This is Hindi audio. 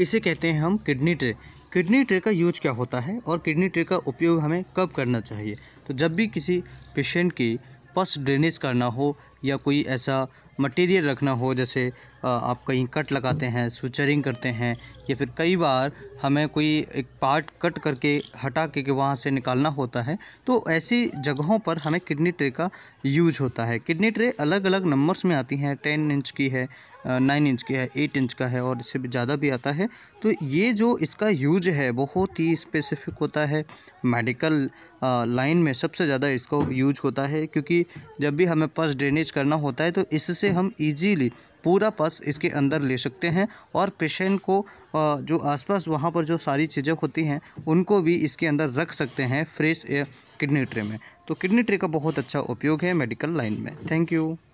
इसे कहते हैं हम किडनी ट्रे किडनी ट्रे का यूज क्या होता है और किडनी ट्रे का उपयोग हमें कब करना चाहिए तो जब भी किसी पेशेंट की पस ड्रेनेज करना हो या कोई ऐसा मटेरियल रखना हो जैसे आप कहीं कट लगाते हैं स्विचरिंग करते हैं या फिर कई बार हमें कोई एक पार्ट कट करके हटा के के वहाँ से निकालना होता है तो ऐसी जगहों पर हमें किडनी ट्रे का यूज होता है किडनी ट्रे अलग अलग नंबर्स में आती हैं टेन इंच की है नाइन इंच की है एट इंच का है और इससे भी ज़्यादा भी आता है तो ये जो इसका यूज है बहुत ही स्पेसिफिक होता है मेडिकल लाइन में सबसे ज़्यादा इसको यूज होता है क्योंकि जब भी हमें पास ड्रेनेज करना होता है तो इससे हम इजीली पूरा पस इसके अंदर ले सकते हैं और पेशेंट को जो आसपास वहाँ पर जो सारी चीज़ें होती हैं उनको भी इसके अंदर रख सकते हैं फ्रेश किडनी ट्रे में तो किडनी ट्रे का बहुत अच्छा उपयोग है मेडिकल लाइन में थैंक यू